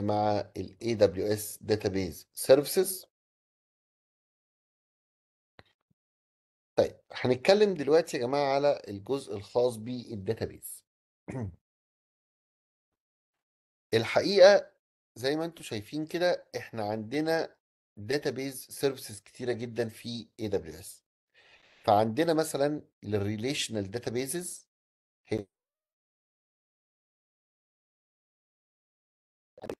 مع ال AWS Database Services طيب هنتكلم دلوقتي يا جماعة على الجزء الخاص بالداتابيز الحقيقة زي ما انتم شايفين كده احنا عندنا داتابيز سيرفيسز كتيرة جدا في AWS فعندنا مثلا الريليشنال داتابيزز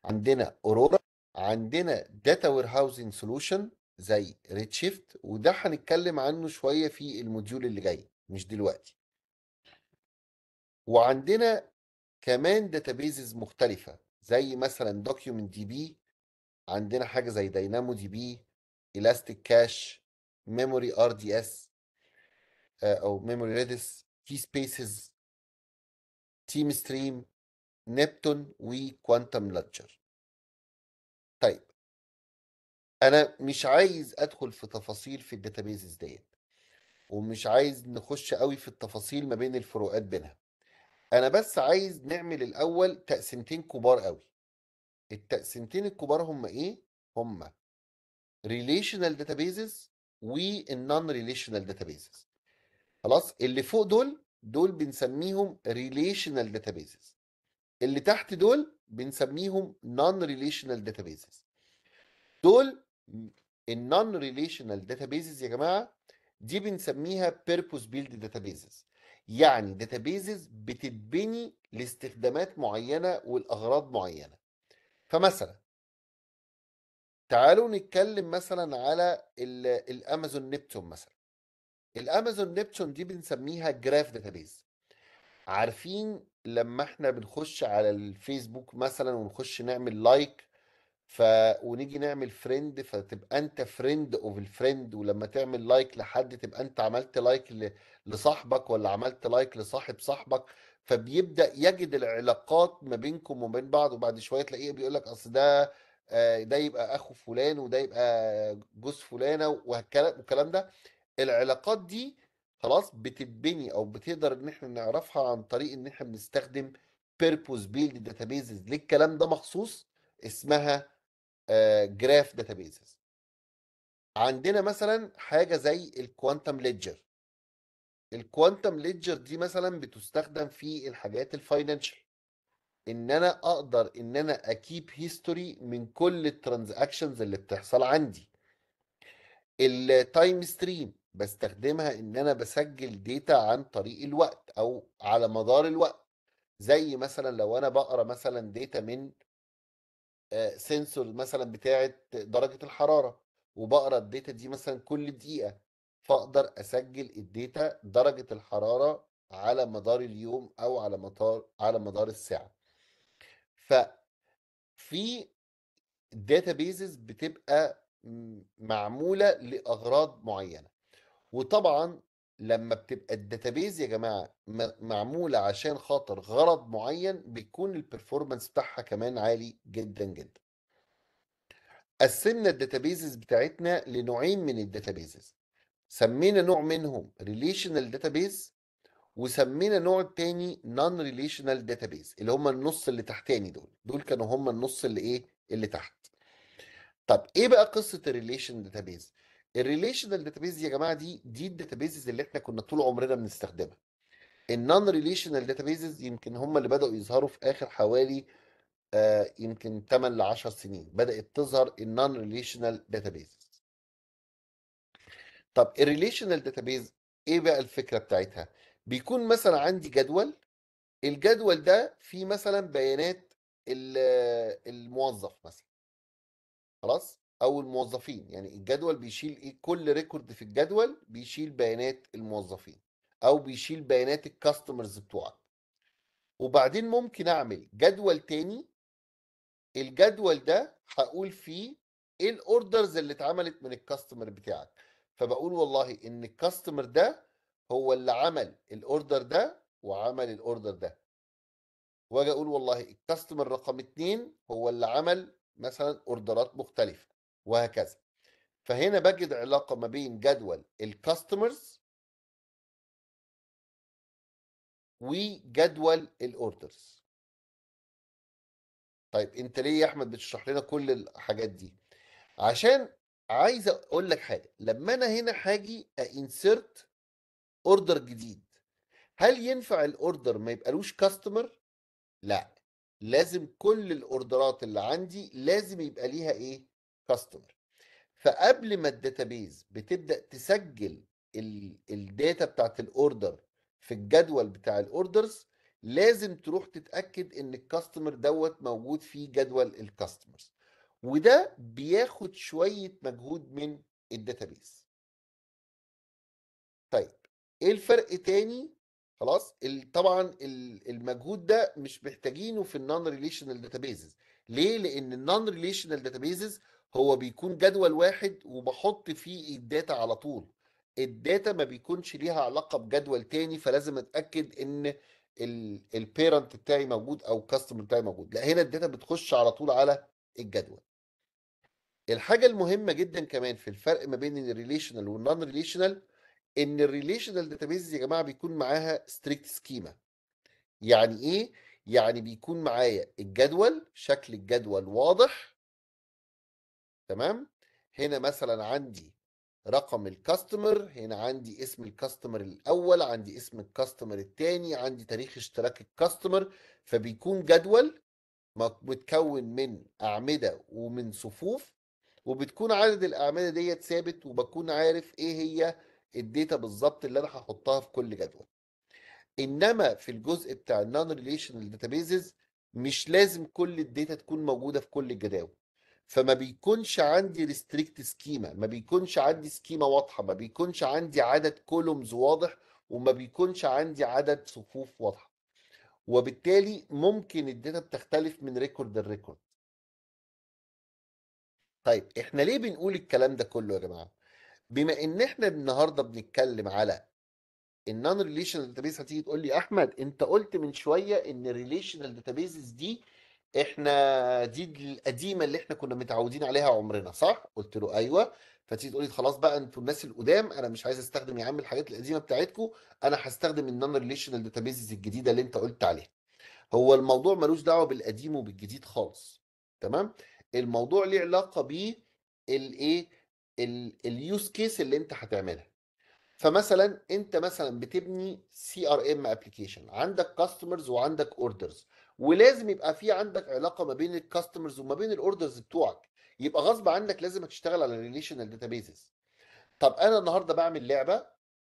عندنا اورورا عندنا داتا وير هاوسنج سولوشن زي ريد شيفت وده هنتكلم عنه شويه في الموديول اللي جاي مش دلوقتي وعندنا كمان داتابيزز مختلفه زي مثلا دوكيومنت دي بي عندنا حاجه زي دينامو دي بي الاستيك كاش ميموري ار دي اس او ميموري ريدس كي سبيسز تيم ستريم نبتون وكوانتم لاتشر طيب انا مش عايز ادخل في تفاصيل في الداتابيزز ديت ومش عايز نخش قوي في التفاصيل ما بين الفروقات بينها انا بس عايز نعمل الاول تقسيمتين كبار قوي التقسيمتين الكبار هم ايه هم ريليشنال داتابيزز والنون ريليشنال داتابيزز خلاص اللي فوق دول دول بنسميهم ريليشنال داتابيزز اللي تحت دول بنسميهم non relational databases دول ال non relational databases يا جماعه دي بنسميها purpose built databases يعني databases بتتبني لاستخدامات معينه والاغراض معينه فمثلا تعالوا نتكلم مثلا على الامازون نبتون مثلا الامازون نبتون دي بنسميها جراف داتابيز عارفين لما احنا بنخش على الفيسبوك مثلا ونخش نعمل لايك ف ونيجي نعمل فريند فتبقى انت فريند اوف الفريند ولما تعمل لايك لحد تبقى انت عملت لايك ل... لصاحبك ولا عملت لايك لصاحب صاحبك فبيبدأ يجد العلاقات ما بينكم وما بين بعض وبعد شوية تلاقيه بيقول لك اصل ده آه، ده يبقى اخو فلان وده يبقى جوز فلانة وهالكلام- والكلام ده العلاقات دي خلاص بتتبني او بتقدر ان احنا نعرفها عن طريق ان احنا بنستخدم بيربوز بيلد داتابيزز للكلام ده مخصوص اسمها جراف آه، داتابيزز عندنا مثلا حاجه زي الكوانتم ليدجر الكوانتم ليدجر دي مثلا بتستخدم في الحاجات الفاينانشال ان انا اقدر ان انا اكيب هيستوري من كل الترانزاكشنز اللي بتحصل عندي التايم ستريم بستخدمها ان انا بسجل ديتا عن طريق الوقت او على مدار الوقت زي مثلا لو انا بقرا مثلا ديتا من سنسور آه، مثلا بتاعه درجه الحراره وبقرا الداتا دي مثلا كل دقيقه فاقدر اسجل الداتا درجه الحراره على مدار اليوم او على مدار على مدار الساعه ف في داتا بيزز بتبقى معموله لاغراض معينه وطبعا لما بتبقى الداتابيز يا جماعه معموله عشان خاطر غرض معين بيكون البرفورمانس بتاعها كمان عالي جدا جدا قسمنا الداتابيزز بتاعتنا لنوعين من الداتابيزز سمينا نوع منهم ريليشنال داتابيز وسمينا نوع تاني نون ريليشنال داتابيز اللي هم النص اللي تحتاني دول دول كانوا هم النص اللي ايه اللي تحت طب ايه بقى قصه الريليشن داتابيز الريليشنال داتابيز يا جماعه دي دي الداتابيز اللي احنا كنا طول عمرنا بنستخدمها النون ريليشنال داتابيز يمكن هم اللي بداوا يظهروا في اخر حوالي آه يمكن 8 ل 10 سنين بدات تظهر النون ريليشنال داتابيز طب الريليشنال داتابيز ايه بقى الفكره بتاعتها بيكون مثلا عندي جدول الجدول ده فيه مثلا بيانات الموظف مثلا خلاص او الموظفين يعني الجدول بيشيل ايه كل ريكورد في الجدول بيشيل بيانات الموظفين او بيشيل بيانات الكاستمرز بتوعك وبعدين ممكن اعمل جدول تاني الجدول ده هقول فيه ايه الاوردرز اللي اتعملت من الكاستمر بتاعك فبقول والله ان الكاستمر ده هو اللي عمل الاوردر ده وعمل الاوردر ده واجي اقول والله الكاستمر رقم اتنين هو اللي عمل مثلا اوردرات مختلفه وهكذا فهنا بجد علاقة ما بين جدول الكاستمرز وجدول الاوردرز طيب انت ليه يا احمد بتشرح لنا كل الحاجات دي عشان عايز اقول لك حاجه لما انا هنا هاجي انسرت اوردر جديد هل ينفع الاوردر ما يبقالوش كاستمر لا لازم كل الاوردرات اللي عندي لازم يبقى ليها ايه كاستمر فقبل ما الداتابيز بتبدا تسجل الداتا بتاعت الاوردر في الجدول بتاع الاوردرز لازم تروح تتاكد ان الكاستمر دوت موجود في جدول الكاستمرز وده بياخد شويه مجهود من الداتابيز طيب ايه الفرق تاني خلاص طبعا المجهود ده مش محتاجينه في النون ريليشنال داتابيزز ليه لان النون ريليشنال داتابيزز هو بيكون جدول واحد وبحط فيه الداتا على طول الداتا ما بيكونش ليها علاقه بجدول تاني فلازم اتاكد ان البيرنت بتاعي موجود او الكاستمر بتاعي موجود لا هنا الداتا بتخش على طول على الجدول الحاجه المهمه جدا كمان في الفرق ما بين الريليشنال والنون ريليشنال ان الريليشنال داتابيز يا جماعه بيكون معاها ستريكت سكيما يعني ايه يعني بيكون معايا الجدول شكل الجدول واضح تمام هنا مثلا عندي رقم الكاستمر هنا عندي اسم الكاستمر الاول عندي اسم الكاستمر الثاني عندي تاريخ اشتراك الكاستمر فبيكون جدول متكون من اعمده ومن صفوف وبتكون عدد الاعمده ديت ثابت وبكون عارف ايه هي الداتا بالظبط اللي انا هحطها في كل جدول انما في الجزء بتاع النون ريليشنال داتابيزز مش لازم كل الداتا تكون موجوده في كل الجداول فما بيكونش عندي ريستريكت سكيما ما بيكونش عندي سكيما واضحه ما بيكونش عندي عدد كولومز واضح وما بيكونش عندي عدد صفوف واضحه وبالتالي ممكن الداتا بتختلف من ريكورد لريكورد طيب احنا ليه بنقول الكلام ده كله يا جماعه بما ان احنا النهارده بنتكلم على النون ريليشنال داتابيز هتيجي تقول لي احمد انت قلت من شويه ان الريليشنال داتابيز دي احنا دي القديمه اللي احنا كنا متعودين عليها عمرنا صح؟ قلت له ايوه فتيجي تقول لي خلاص بقى انتوا الناس القدام انا مش عايز استخدم يا عم الحاجات القديمه بتاعتكم انا هستخدم النون ريليشنال داتابيزز الجديده اللي انت قلت عليها. هو الموضوع ملوش دعوه بالقديم وبالجديد خالص تمام؟ الموضوع ليه علاقه ب الايه؟ اليوز كيس اللي انت هتعملها. فمثلا انت مثلا بتبني سي ار ام ابلكيشن عندك كاستمرز وعندك اوردرز ولازم يبقى في عندك علاقه ما بين الكاستمرز وما بين الاوردرز بتوعك يبقى غصب عنك لازم هتشتغل على الريليشنال داتابيزز طب انا النهارده بعمل لعبه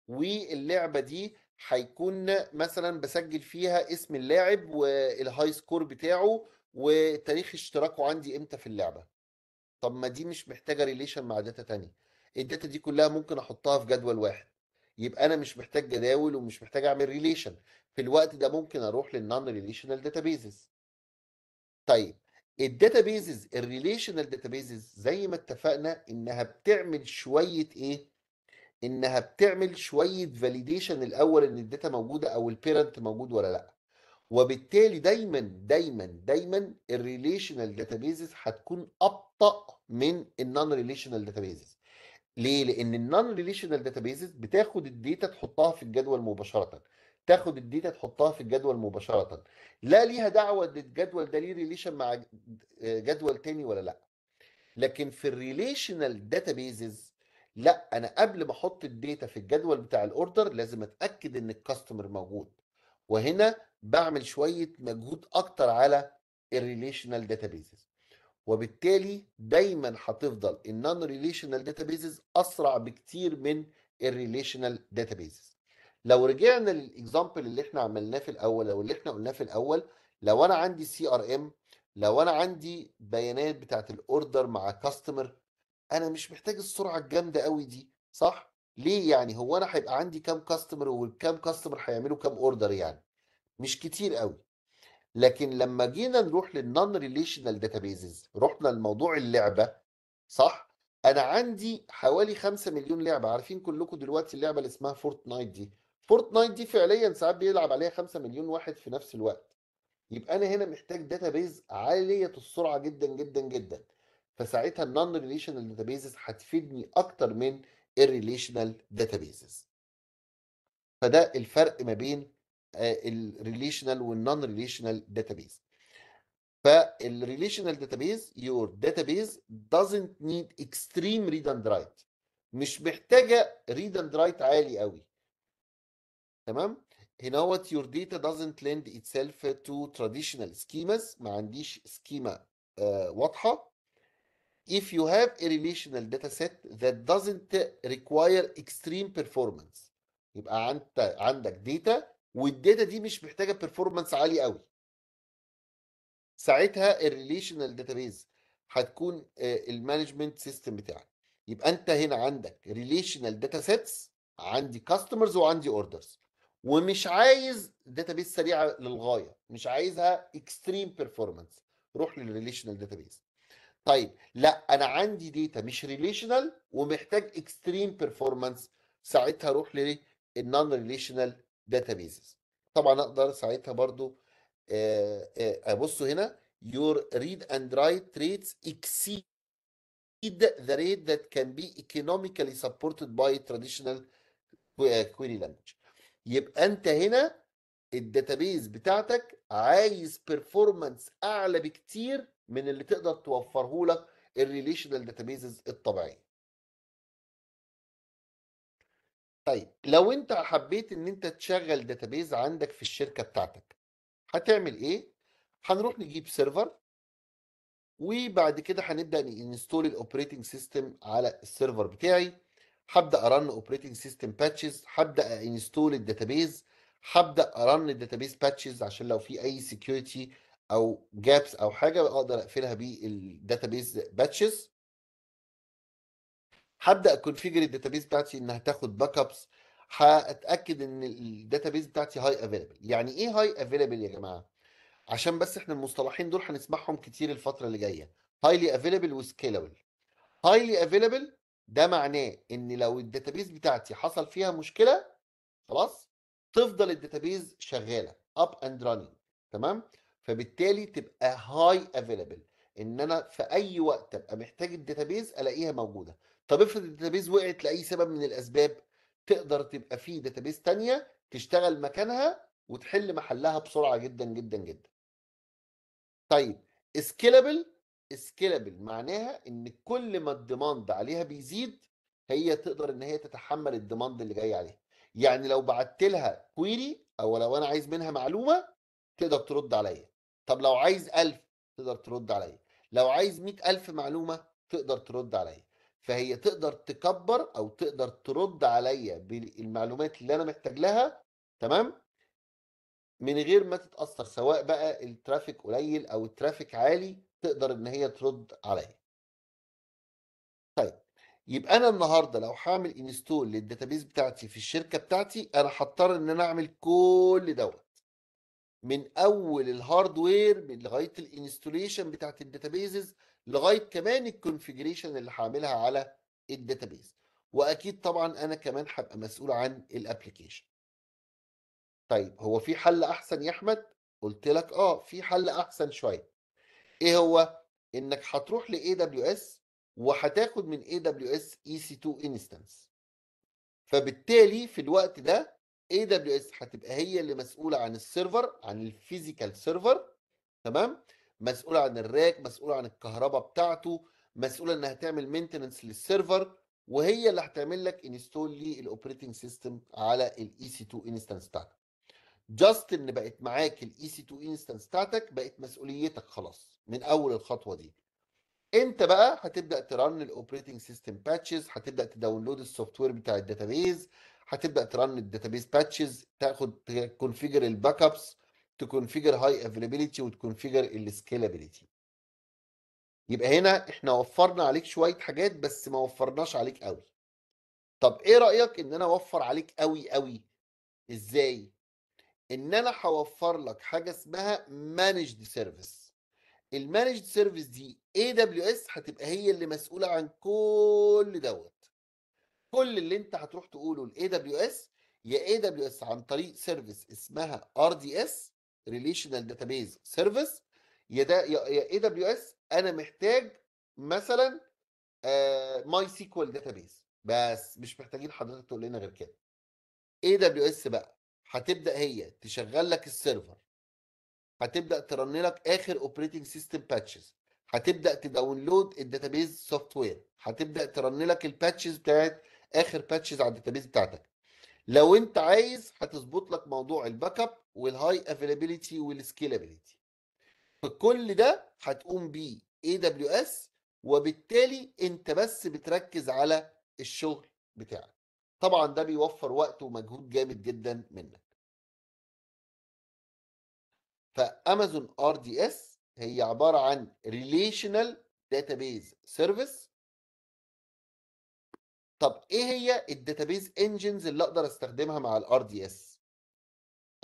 واللعبه دي هيكون مثلا بسجل فيها اسم اللاعب والهاي سكور بتاعه وتاريخ اشتراكه عندي امتى في اللعبه طب ما دي مش محتاجه ريليشن مع داتا تانية الداتا دي كلها ممكن احطها في جدول واحد يبقى انا مش محتاج جداول ومش محتاج اعمل ريليشن في الوقت ده ممكن اروح للنون ريليشنال داتابيزز طيب الداتابيزز الريليشنال داتابيزز زي ما اتفقنا انها بتعمل شويه ايه انها بتعمل شويه فاليديشن الاول ان الداتا موجوده او البيرنت موجود ولا لا وبالتالي دايما دايما دايما الريليشنال داتابيزز هتكون ابطا من النون ريليشنال داتابيزز ليه لان النون ريليشنال داتابيزز بتاخد الداتا تحطها في الجدول مباشره تاخد الداتا تحطها في الجدول مباشره لا ليها دعوه ان الجدول ده ليه ريليشن مع جدول تاني ولا لا لكن في الريليشنال داتابيزز لا انا قبل ما احط الداتا في الجدول بتاع الاوردر لازم اتاكد ان الكاستمر موجود وهنا بعمل شويه مجهود اكتر على الريليشنال داتابيزز وبالتالي دايما هتفضل النون ريليشنال داتابيزز اسرع بكتير من الريليشنال داتابيزز لو رجعنا للاكزامبل اللي احنا عملناه في الاول او اللي احنا قلناه في الاول لو انا عندي سي ار ام لو انا عندي بيانات بتاعت الاوردر مع كاستمر انا مش محتاج السرعه الجامده قوي دي صح ليه يعني هو انا هيبقى عندي كام كاستمر والكام كاستمر هيعملوا كام اوردر يعني مش كتير قوي لكن لما جينا نروح للنون ريليشنال داتابيزز رحنا لموضوع اللعبه صح انا عندي حوالي 5 مليون لعبه عارفين كلكم دلوقتي اللعبه اللي اسمها فورتنايت دي فورتنايت دي فعليا ساعات بيلعب عليها 5 مليون واحد في نفس الوقت يبقى انا هنا محتاج داتابيز عاليه السرعه جدا جدا جدا فساعتها النون ريليشنال داتابيزز هتفيدني اكتر من الريليشنال داتابيزز فده الفرق ما بين الريليشنال والنون ريليشنال داتابيز فالريليشنال داتابيز your database doesn't need extreme read and write مش محتاجه read and write عالي قوي تمام هنا هناوت your data doesn't lend itself to traditional schemas ما عنديش سكيما آه، uh, واضحه if you have a relational data set that doesn't require extreme performance يبقى انت عندك داتا والداتا دي مش محتاجه بيرفورمانس عالي قوي ساعتها الريليشنال داتابيز هتكون آه، المانجمنت سيستم بتاعك يبقى انت هنا عندك ريليشنال داتا سيتس عندي كاستمرز وعندي اوردرز ومش عايز داتابيس سريعه للغايه مش عايزها اكستريم بيرفورمانس روح للريليشنال داتابيس طيب لا انا عندي داتا مش ريليشنال ومحتاج اكستريم بيرفورمانس ساعتها روح للنون ريليشنال داتابيزز طبعا اقدر ساعتها برضو آه، آه، ابص هنا your read and write traits exceed the rate that can be economically supported by traditional آه، query language يبقى انت هنا الداتابيز بتاعتك عايز بيرفورمانس اعلى بكتير من اللي تقدر توفره لك الريليشنال داتابيزز الطبيعيه طيب لو انت حبيت ان انت تشغل داتابيز عندك في الشركه بتاعتك هتعمل ايه هنروح نجيب سيرفر وبعد كده هنبدا ننستول الاوبريتنج سيستم على السيرفر بتاعي هبدا ارن اوبريتنج سيستم باتشز هبدا انستول الداتابيز هبدا ارن الداتابيز باتشز عشان لو في اي سكيورتي او جابس او حاجه اقدر اقفلها بالداتابيز باتشز هبدا كونفيجر الداتابيز بتاعتي انها تاخد باك ابس هاتاكد ان الداتابيز بتاعتي هاي افيلبل يعني ايه هاي افيلبل يا جماعه عشان بس احنا المصطلحين دول هنسمعهم كتير الفتره اللي جايه هايلي افيلبل وسكيلابل هايلي افيلبل ده معناه ان لو الداتابيز بتاعتي حصل فيها مشكله خلاص تفضل الداتابيز شغاله اب اند رانينج تمام فبالتالي تبقى هاي افيلابل ان انا في اي وقت ابقى محتاج الداتابيز الاقيها موجوده طب افرض الداتابيز وقعت لاي سبب من الاسباب تقدر تبقى في داتابيز تانية تشتغل مكانها وتحل محلها بسرعه جدا جدا جدا طيب سكيلابل سكيلبل معناها ان كل ما الديماند عليها بيزيد هي تقدر ان هي تتحمل الديماند اللي جاي عليها يعني لو بعت لها كويري او لو انا عايز منها معلومه تقدر ترد عليا طب لو عايز 1000 تقدر ترد عليا لو عايز 100000 معلومه تقدر ترد عليا فهي تقدر تكبر او تقدر ترد عليا بالمعلومات اللي انا محتاج لها تمام من غير ما تتاثر سواء بقى الترافيك قليل او الترافيك عالي تقدر ان هي ترد عليا طيب يبقى انا النهارده لو هعمل انستول للداتابيز بتاعتي في الشركه بتاعتي انا هضطر ان انا اعمل كل دوت من اول الهاردوير من لغايه الانستوليشن بتاعت الداتابيزز لغايه كمان الكونفيجريشن اللي هعملها على الداتابيز واكيد طبعا انا كمان هبقى مسؤول عن الابلكيشن طيب هو في حل احسن يا احمد قلت لك اه في حل احسن شويه ايه هو انك هتروح لاي دبليو اس وهتاخد من اي دبليو اس اي سي 2 انستنس فبالتالي في الوقت ده اي دبليو اس هتبقى هي اللي مسؤوله عن السيرفر عن الفيزيكال سيرفر تمام مسؤوله عن الراك مسؤوله عن الكهرباء بتاعته مسؤوله انها تعمل مينتننس للسيرفر وهي اللي هتعمل لك انستول للاوبريتنج سيستم على الاي سي 2 انستنس بتاعتك جاست ان بقت معاك الاي سي 2 انستنس بتاعتك بقت مسؤوليتك خلاص من اول الخطوه دي امتى بقى هتبدا ترن الاوبريتنج سيستم باتشز هتبدا تداونلود السوفت وير بتاع الداتابيز هتبدا ترن الداتابيز باتشز تاخد تكونفيجر الباك ابس تكونفيجر هاي افيلابيلتي وتكونفيجر السكيلابيلتي يبقى هنا احنا وفرنا عليك شويه حاجات بس ما وفرناش عليك قوي طب ايه رايك ان انا اوفر عليك قوي قوي ازاي ان انا هوفر لك حاجه اسمها مانجد سيرفيس المانجد سيرفيس دي اي دبليو اس هتبقى هي اللي مسؤوله عن كل دوت كل اللي انت هتروح تقوله لاي دبليو اس يا اي دبليو اس عن طريق سيرفيس اسمها ار دي اس ريليشنال داتابيز سيرفيس يا ده يا اي دبليو اس انا محتاج مثلا ماي سيكوال داتابيز بس مش محتاجين حضرتك تقول لنا غير كده اي دبليو اس بقى هتبدا هي تشغل لك السيرفر هتبدا ترن لك اخر اوبريتنج سيستم باتشز هتبدا تداونلود الداتابيز سوفت وير هتبدا ترن لك الباتشز بتاعت اخر باتشز على الداتابيز بتاعتك لو انت عايز هتظبط لك موضوع الباك اب والهاي افيلابيلتي والسكيلابيلتي فكل ده هتقوم بيه اي دبليو اس وبالتالي انت بس بتركز على الشغل بتاعك طبعا ده بيوفر وقت ومجهود جامد جدا منك فامازون ار دي اس هي عباره عن ريليشنال داتابيز سيرفيس طب ايه هي الداتابيز انجنز اللي اقدر استخدمها مع الار دي اس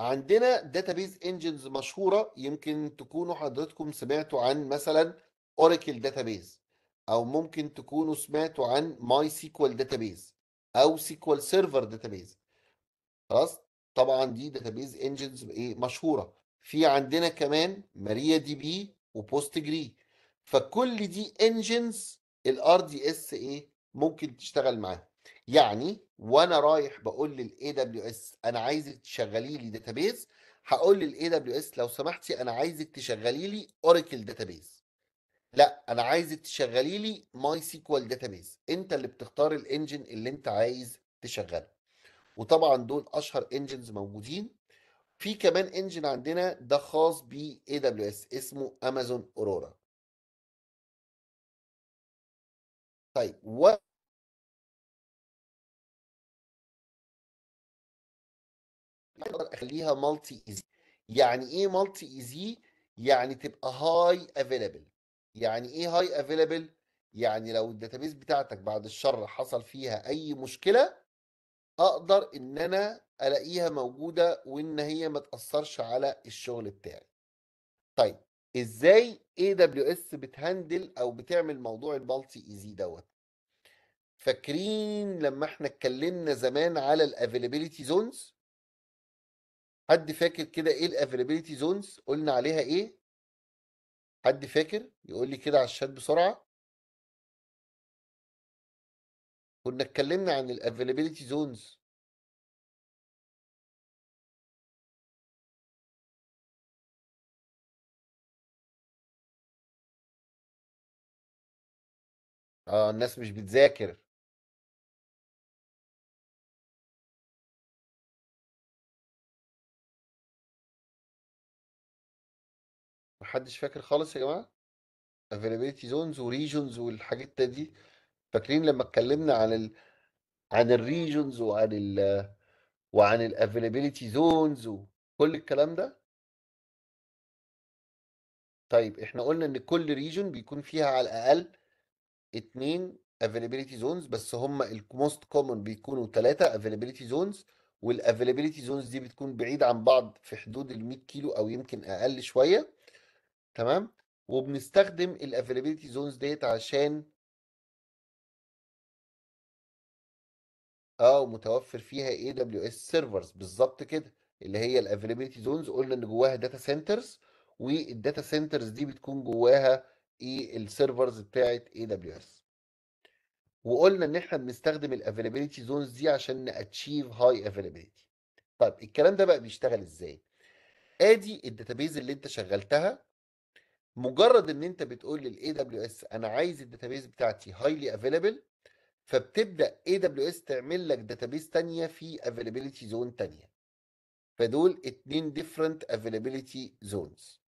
عندنا داتابيز انجنز مشهوره يمكن تكونوا حضرتكم سمعتوا عن مثلا اوراكل داتابيز او ممكن تكونوا سمعتوا عن ماي سيكوال داتابيز او سيكوال سيرفر داتابيز خلاص طبعا دي داتابيز انجنز ايه مشهوره في عندنا كمان ماريا دي بي وبوست جري فكل دي انجنز الار دي اس ايه ممكن تشتغل معاها يعني وانا رايح بقول للاي دبليو اس انا عايزك تشغلي لي داتابيز هقول للاي دبليو اس لو سمحتي انا عايزك تشغلي لي اوراكل داتابيز لا انا عايزك تشغلي لي ماي سيكوال داتابيز انت اللي بتختار الانجن اللي انت عايز تشغله وطبعا دول اشهر انجنز موجودين في كمان انجن عندنا ده خاص ب اي دبليو اس اسمه امازون اورورا طيب و اقدر اخليها مالتي ايزي يعني ايه مالتي ايزي يعني تبقى هاي افيلابل يعني ايه هاي افيلابل يعني لو الداتابيس بتاعتك بعد الشر حصل فيها اي مشكله اقدر ان انا الاقيها موجوده وان هي ما تاثرش على الشغل بتاعي طيب ازاي اي دبليو اس بتهندل او بتعمل موضوع البالتي ايزي e دوت فاكرين لما احنا اتكلمنا زمان على الافيلابيلتي زونز حد فاكر كده ايه الافيلابيلتي زونز قلنا عليها ايه حد فاكر يقول لي كده على الشات بسرعة كنا اتكلمنا عن الافيلابيلتي زونز اه الناس مش بتذاكر محدش فاكر خالص يا جماعة افيلابيلتي زونز وريجونز والحاجات دي فاكرين لما اتكلمنا عن الـ عن الريجونز وعن الـ وعن الافيلابيلتي زونز وكل الكلام ده طيب احنا قلنا ان كل ريجون بيكون فيها على الاقل اتنين افيلابيلتي زونز بس هم الموست كومن بيكونوا ثلاثة افيلابيلتي زونز والافيلابيلتي زونز دي بتكون بعيد عن بعض في حدود ال 100 كيلو او يمكن اقل شويه تمام وبنستخدم الافيلابيلتي زونز ديت عشان اه متوفر فيها اي دبليو اس سيرفرز بالظبط كده اللي هي الافيلابيلتي زونز قلنا ان جواها داتا سنترز والداتا سنترز دي بتكون جواها ايه e السيرفرز بتاعت اي دبليو اس وقلنا ان احنا بنستخدم الافيلابيلتي زونز دي عشان ناتشيف هاي افيلابيلتي طيب الكلام ده بقى بيشتغل ازاي ادي الداتابيز اللي انت شغلتها مجرد ان انت بتقول للاي دبليو اس انا عايز الداتابيز بتاعتي هايلي افيلبل فبتبدا اي دبليو اس تعمل لك داتابيز ثانيه في افيلابيلتي زون ثانيه فدول اتنين ديفرنت افيلابيلتي زونز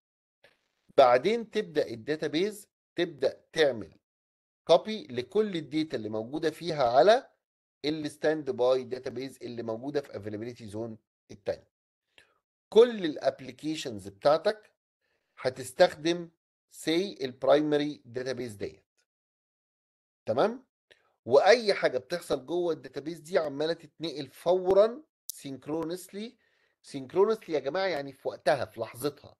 بعدين تبدا الداتابيز تبدا تعمل كوبي لكل الداتا اللي موجوده فيها على الستاند باي داتابيز اللي موجوده في افيلابيلتي زون الثانيه كل الابلكيشنز بتاعتك هتستخدم سي البرايمري داتابيز ديت تمام واي حاجه بتحصل جوه الداتابيز دي عماله تتنقل فورا سينكرونسلي سينكرونسلي يا جماعه يعني في وقتها في لحظتها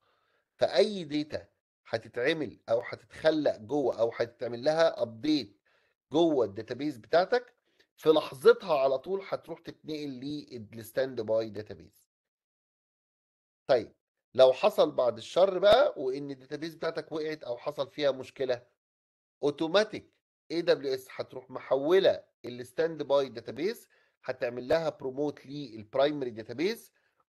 فاي داتا هتتعمل او هتتخلق جوه او هتتعمل لها ابديت جوه الداتابيز بتاعتك في لحظتها على طول هتروح تتنقل للستاند باي داتابيز طيب لو حصل بعد الشر بقى وان الداتابيز بتاعتك وقعت او حصل فيها مشكله اوتوماتيك اي دبليو اس هتروح محوله الستاند باي داتابيز هتعمل لها بروموت للبرايمري داتابيز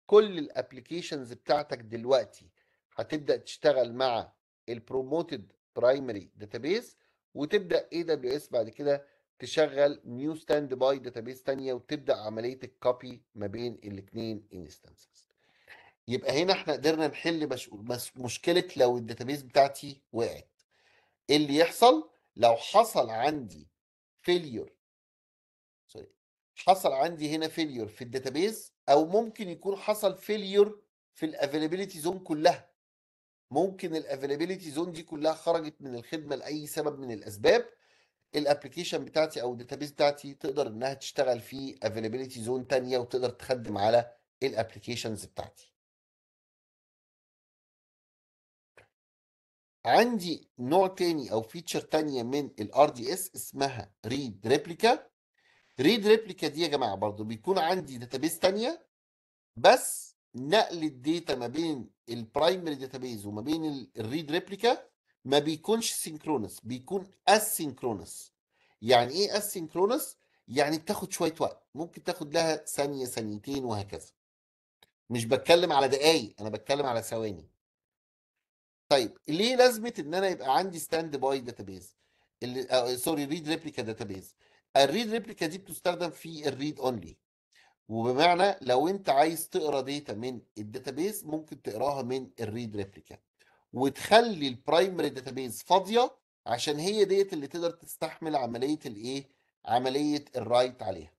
كل الابلكيشنز بتاعتك دلوقتي هتبدا تشتغل مع البروموتد برايمري داتابيز وتبدا اي دبليو اس بعد كده تشغل نيو ستاند باي داتابيز ثانيه وتبدا عمليه الكوبي ما بين الاثنين انستنسز يبقى هنا احنا قدرنا نحل بس مشكله لو الداتابيز بتاعتي وقعت ايه اللي يحصل لو حصل عندي فيليور سوري حصل عندي هنا فيليور في الداتابيز او ممكن يكون حصل فيليور في الافيلابيلتي زون كلها ممكن الافيلابيلتي زون دي كلها خرجت من الخدمه لاي سبب من الاسباب الابلكيشن بتاعتي او الداتابيز بتاعتي تقدر انها تشتغل في افيلابيلتي زون ثانيه وتقدر تخدم على الابلكيشنز بتاعتي عندي نوع تاني او فيتشر تانية من ال RDS اسمها read replica read replica دي يا جماعه برضو بيكون عندي database تانية بس نقل الداتا ما بين البرايمري داتابيز وما بين الريد ريبليكا ما بيكونش سينكرونس بيكون اسينكرونس يعني ايه اسينكرونس يعني بتاخد شويه وقت ممكن تاخد لها ثانيه ثانيتين وهكذا مش بتكلم على دقايق انا بتكلم على ثواني طيب ليه لازمه ان انا يبقى عندي ستاند باي داتابيز سوري ريد ريبليكا داتابيز الريد ريبليكا دي بتستخدم في الريد اونلي وبمعنى لو انت عايز تقرا داتا من الداتابيز ممكن تقراها من الريد ريبليكا وتخلي البرايمري داتابيز فاضيه عشان هي ديت اللي تقدر تستحمل عمليه الايه عمليه الرايت عليها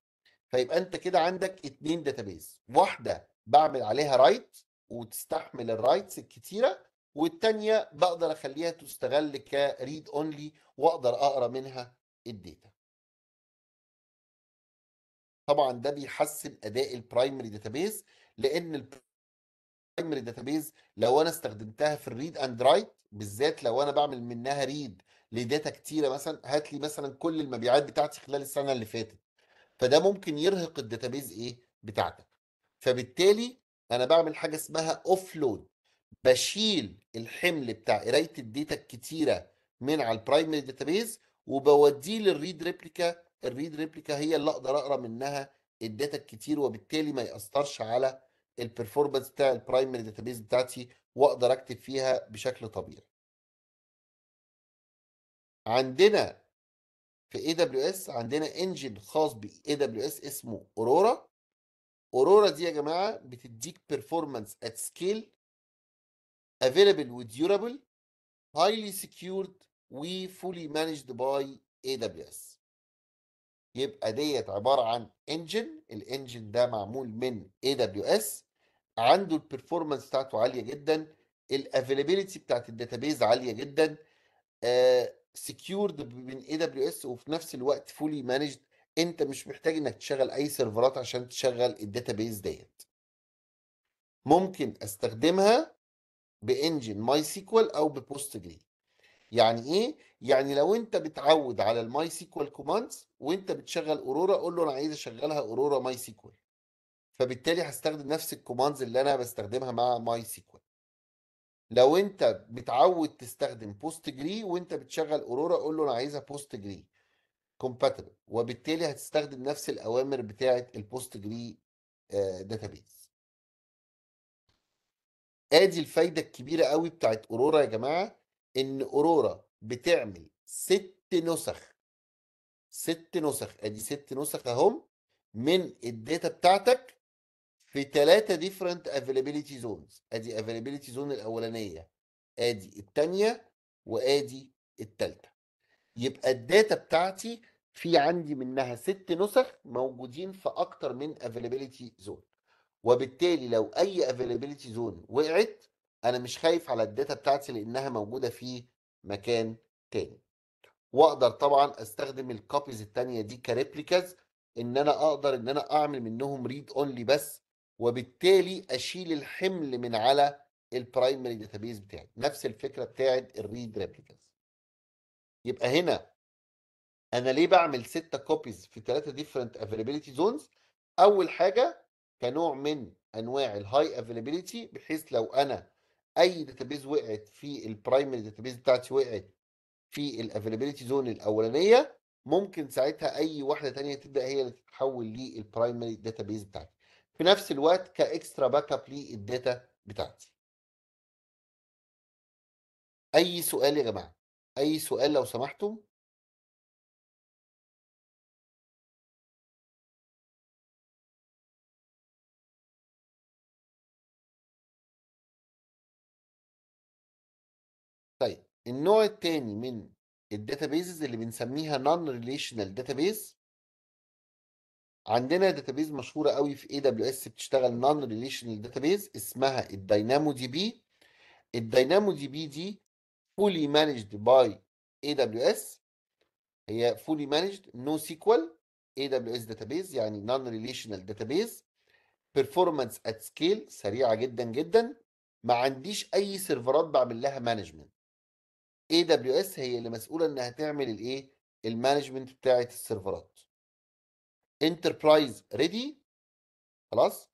فيبقى انت كده عندك اتنين داتابيز واحده بعمل عليها رايت وتستحمل الرايتس الكتيره والتانية بقدر اخليها تستغل كريد اونلي واقدر اقرا منها الداتا طبعا ده بيحسن اداء البرايمري داتابيز لان البرايمري داتابيز لو انا استخدمتها في الريد اند رايت بالذات لو انا بعمل منها ريد لداتا كتيره مثلا هات لي مثلا كل المبيعات بتاعتي خلال السنه اللي فاتت فده ممكن يرهق الداتابيز ايه بتاعتك فبالتالي انا بعمل حاجه اسمها اوف لود بشيل الحمل بتاع قرايه الداتا الكتيره من على البرايمري داتابيز وبوديه للريد ريبليكا الريد ريبليكا هي اللي اقدر اقرا منها الداتا الكتير وبالتالي ما ياثرش على البرفورمانس بتاع البرايمري داتابيز بتاعتي واقدر اكتب فيها بشكل طبيعي عندنا في اي دبليو اس عندنا انجن خاص ب اي دبليو اس اسمه اورورا اورورا دي يا جماعه بتديك بيرفورمانس ات سكيل available with durable highly secured و fully managed by AWS يبقى ديت عبارة عن انجن الانجن ده معمول من AWS عنده البرفورمانس بتاعته عالية جدا الافيلابيلتي بتاعت الداتابيز عالية جدا سكيورد آه، من AWS وفي نفس الوقت فولي مانجد انت مش محتاج انك تشغل اي سيرفرات عشان تشغل الداتابيز ديت ممكن استخدمها بانجن ماي سيكوال او ببوست جري يعني ايه يعني لو انت بتعود على الماي سيكوال كوماندز وانت بتشغل اورورا قول له انا عايز اشغلها اورورا ماي سيكوال فبالتالي هستخدم نفس الكوماندز اللي انا بستخدمها مع ماي سيكوال لو انت بتعود تستخدم بوست جري وانت بتشغل اورورا قول له انا عايزها بوست جري كومباتبل وبالتالي هتستخدم نفس الاوامر بتاعه البوست جري داتابيس ادي الفايده الكبيره قوي بتاعت اورورا يا جماعه ان اورورا بتعمل ست نسخ ست نسخ ادي ست نسخ اهم من الداتا بتاعتك في ثلاثه ديفرنت افيلابيلتي زونز ادي افيلابيلتي زون الاولانيه ادي الثانيه وادي الثالثه يبقى الداتا بتاعتي في عندي منها ست نسخ موجودين في اكتر من افيلابيلتي زون وبالتالي لو اي افيلابيلتي زون وقعت انا مش خايف على الداتا بتاعتي لانها موجوده في مكان تاني واقدر طبعا استخدم الكوبيز الثانيه دي كريبليكاز ان انا اقدر ان انا اعمل منهم ريد اونلي بس وبالتالي اشيل الحمل من على البرايمري داتابيز بتاعي نفس الفكره بتاعت الريد ريبليكاز يبقى هنا انا ليه بعمل 6 كوبيز في 3 ديفرنت افيلابيلتي زونز اول حاجه كنوع من انواع الهاي افيلابيليتي بحيث لو انا اي داتابيز وقعت في البرايمري داتابيز بتاعتي وقعت في الافيلابيليتي زون الاولانيه ممكن ساعتها اي واحده ثانيه تبدا هي اللي تتحول للبرايمري داتابيز بتاعتي في نفس الوقت كاكسترا باك اب للداتا بتاعتي اي سؤال يا جماعه اي سؤال لو سمحتم النوع الثاني من الداتابيز اللي بنسميها نون ريليشنال داتابيز عندنا داتابيز مشهوره قوي في اي دبليو اس بتشتغل نون ريليشنال داتابيز اسمها الداينامو دي بي الداينامو دي بي دي فولي مانجد باي اي دبليو اس هي فولي مانجد نو سيكوال اي دبليو اس داتابيز يعني نون ريليشنال داتابيز بيرفورمانس ات سكيل سريعه جدا جدا ما عنديش اي سيرفرات بعمل لها مانجمنت اي دبليو اس هي اللي مسؤوله انها تعمل الايه المانجمنت بتاعه السيرفرات انتربرايز ريدي خلاص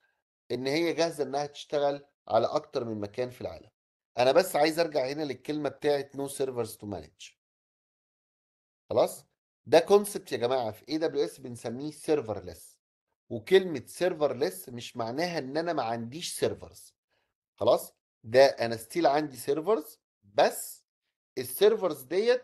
ان هي جاهزه انها تشتغل على اكتر من مكان في العالم انا بس عايز ارجع هنا للكلمه بتاعه نو سيرفرز تو مانج خلاص ده كونسبت يا جماعه في اي دبليو اس بنسميه سيرفرلس وكلمه سيرفرلس مش معناها ان انا ما عنديش سيرفرز خلاص ده انا ستيل عندي سيرفرز بس السيرفرز ديت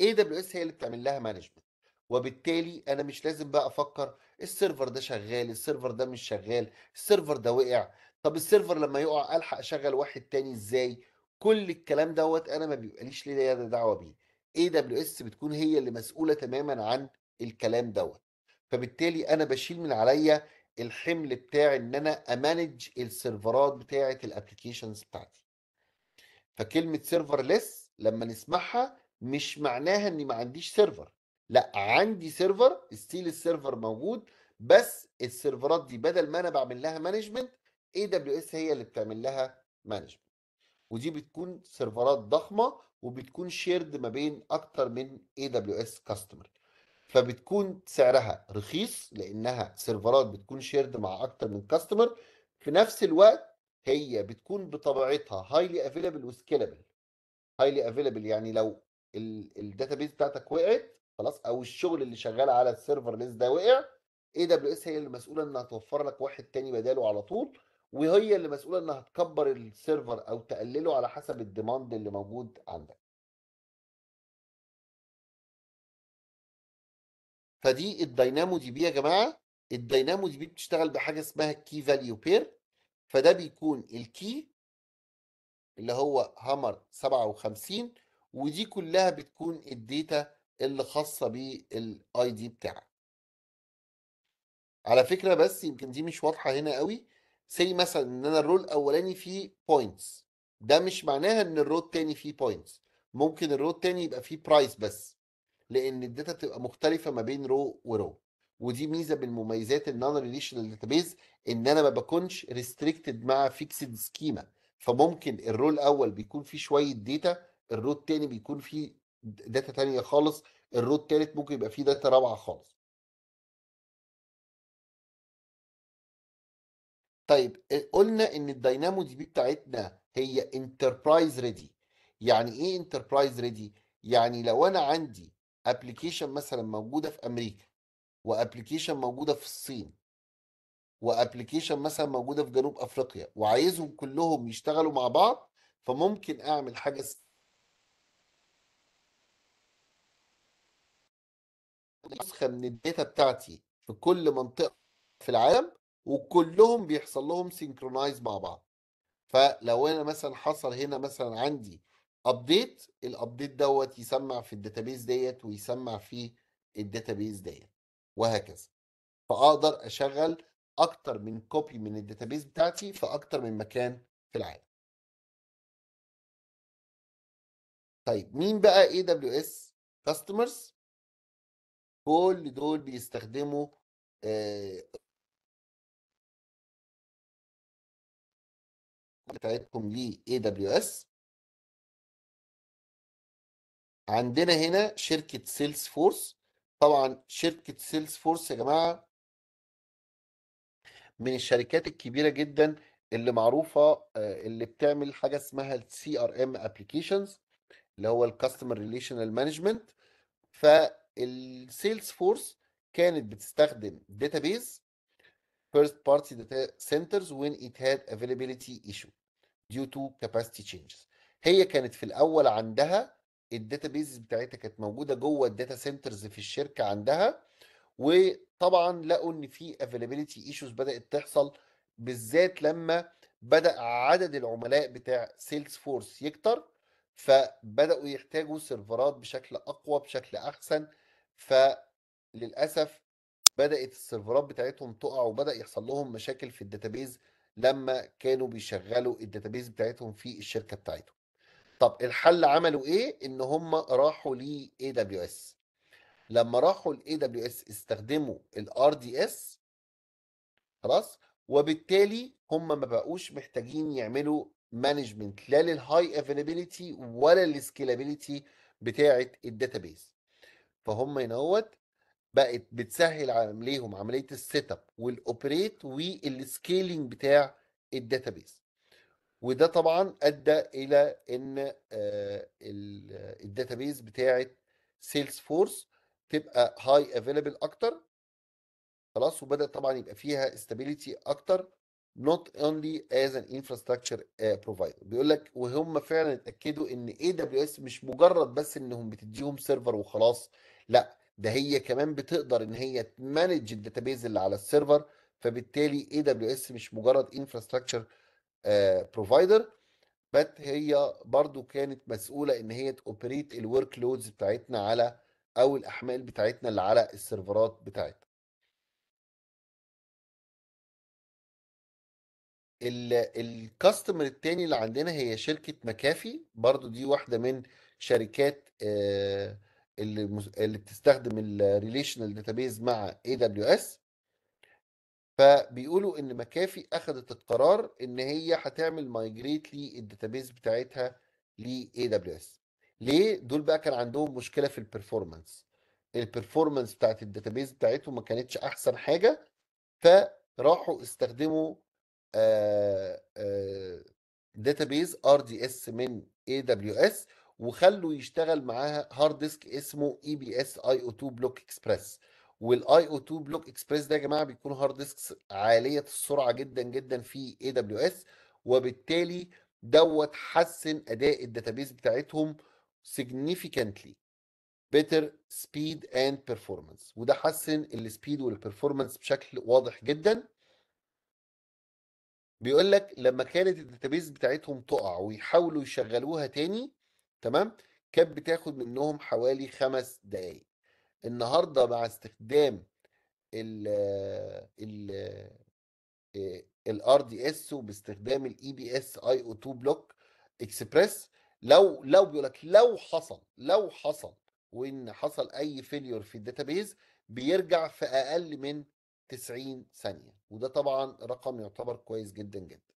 اي دبليو اس هي اللي بتعمل لها مانجمنت وبالتالي انا مش لازم بقى افكر السيرفر ده شغال السيرفر ده مش شغال السيرفر ده وقع طب السيرفر لما يقع الحق اشغل واحد تاني ازاي كل الكلام دوت انا ما بيبقاليش ليا دعوه بيه اي دبليو اس بتكون هي اللي مسؤوله تماما عن الكلام دوت فبالتالي انا بشيل من عليا الحمل بتاع ان انا امانج السيرفرات بتاعه الابلكيشنز بتاعتي فكلمه سيرفر ليس لما نسمعها مش معناها اني ما عنديش سيرفر لا عندي سيرفر ستيل السيرفر موجود بس السيرفرات دي بدل ما انا بعمل لها مانجمنت اي دبليو اس هي اللي بتعمل لها مانجمنت ودي بتكون سيرفرات ضخمه وبتكون شيرد ما بين اكتر من اي دبليو اس كاستمر فبتكون سعرها رخيص لانها سيرفرات بتكون شيرد مع اكتر من كاستمر في نفس الوقت هي بتكون بطبيعتها هايلي افيلابل وسكيلبل highly available يعني لو بيز بتاعتك وقعت خلاص او الشغل اللي شغال على السيرفر ليس ده وقع اي دبليو اس هي اللي مسؤوله انها توفر لك واحد تاني بداله على طول وهي اللي مسؤوله انها تكبر السيرفر او تقلله على حسب الديماند اللي موجود عندك فدي الدينامو دي بي يا جماعه الدينامو دي بي بتشتغل بحاجه اسمها كي فاليو بير فده بيكون الكي اللي هو هامر 57 ودي كلها بتكون الداتا اللي خاصه بالاي دي بتاعك على فكره بس يمكن دي مش واضحه هنا قوي سي مثلا ان انا الرول الاولاني فيه بوينتس ده مش معناها ان الرول الثاني فيه بوينتس ممكن الرول الثاني يبقى فيه برايس بس لان الداتا بتبقى مختلفه ما بين رو ورو ودي ميزه من مميزات النون ريليشنال داتابيز ان انا ما بكونش ريستريكتد مع فيكسد سكيما فممكن الرو الاول بيكون فيه شويه داتا الرو الثاني بيكون فيه داتا ثانيه خالص الرو الثالث ممكن يبقى فيه داتا رابعه خالص طيب آه، قلنا ان الدينامو دي بي بتاعتنا هي انتربرايز ريدي يعني ايه انتربرايز ريدي يعني لو انا عندي ابلكيشن مثلا موجوده في امريكا وابلكيشن موجوده في الصين وابلكيشن مثلا موجوده في جنوب افريقيا وعايزهم كلهم يشتغلوا مع بعض فممكن اعمل حاجه نسخه من الداتا بتاعتي في كل منطقه في العالم وكلهم بيحصل لهم سينكرونايز مع بعض فلو انا مثلا حصل هنا مثلا عندي ابديت الابديت دوت يسمع في الداتابيز ديت ويسمع في الداتابيز ديت وهكذا فاقدر اشغل اكتر من كوبي من الداتابيز بتاعتي في اكتر من مكان في العالم طيب مين بقى اي دبليو اس كاستمرز كل دول بيستخدموا آه، بتاعتكم ل اي دبليو اس عندنا هنا شركه سيلز فورس طبعا شركه سيلز فورس يا جماعه من الشركات الكبيره جدا اللي معروفه اللي بتعمل حاجه اسمها السي ار ام ابلكيشنز اللي هو الكاستمر ريليشنال مانجمنت فالسيلز فورس كانت بتستخدم داتابيز first party data centers when it had availability ايشو due to capacity changes هي كانت في الاول عندها الداتابيز بتاعتها كانت موجوده جوه الداتا سنترز في الشركه عندها وطبعا لقوا ان في افيلابيلتي ايشوز بدات تحصل بالذات لما بدا عدد العملاء بتاع سيلز فورس يكتر فبداوا يحتاجوا سيرفرات بشكل اقوى بشكل احسن فللاسف بدات السيرفرات بتاعتهم تقع وبدا يحصل لهم مشاكل في الداتابيز لما كانوا بيشغلوا الداتابيز بتاعتهم في الشركه بتاعتهم طب الحل عملوا ايه ان هم راحوا ل اي دبليو اس لما راحوا ال دبليو اس استخدموا الار دي اس خلاص وبالتالي هم ما بقوش محتاجين يعملوا مانجمنت لا للهاي افيلابيلتي ولا للسكيلابيلتي بتاعه الداتابيز فهم هناوت بقت بتسهل عليهم عمليه السيت اب والاوبريت والسكيلينج بتاع الداتابيز وده طبعا ادى الى ان آه، الداتابيز بتاعه سيلز فورس تبقى هاي افيلبل اكتر خلاص وبدا طبعا يبقى فيها استابيليتي اكتر not only as an infrastructure آه، provider بيقول لك وهم فعلا اتاكدوا ان اي دبليو اس مش مجرد بس انهم بتديهم سيرفر وخلاص لا ده هي كمان بتقدر ان هي تمانج الداتابيز اللي على السيرفر فبالتالي اي دبليو اس مش مجرد انفراستراكشر آه، بروفايدر بس هي برضو كانت مسؤوله ان هي توبريت الورك لودز بتاعتنا على او الاحمال بتاعتنا اللي على السيرفرات بتاعتنا الكاستمر التاني اللي عندنا هي شركة مكافي برضو دي واحدة من شركات آه، اللي, بتستخدم الريليشنال داتابيز مع اي دبليو اس فبيقولوا ان مكافي اخذت القرار ان هي هتعمل مايجريت للداتابيز بتاعتها لاي دبليو اس ليه دول بقى كان عندهم مشكله في البرفورمانس البرفورمانس بتاعت الداتابيز بتاعتهم ما كانتش احسن حاجه فراحوا استخدموا داتابيز ار دي اس من اي دبليو اس وخلوا يشتغل معاها هارد ديسك اسمه اي بي اس اي او 2 بلوك اكسبرس والاي او 2 بلوك اكسبرس ده يا جماعه بيكون هارد ديسكس عاليه السرعه جدا جدا في اي دبليو اس وبالتالي دوت حسن اداء الداتابيز بتاعتهم significantly better speed and performance وده حسن السبيد والبرفورمانس بشكل واضح جدا بيقول لك لما كانت الداتابيز بتاعتهم تقع ويحاولوا يشغلوها تاني تمام كانت بتاخد منهم حوالي خمس دقايق النهارده مع استخدام ال ال الار دي اس وباستخدام الاي بي اس اي او 2 بلوك اكسبريس لو لو بيقول لك لو حصل لو حصل وان حصل اي فيليور في الداتابيز بيرجع في اقل من 90 ثانيه وده طبعا رقم يعتبر كويس جدا جدا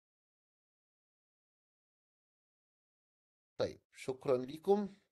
طيب شكرا لكم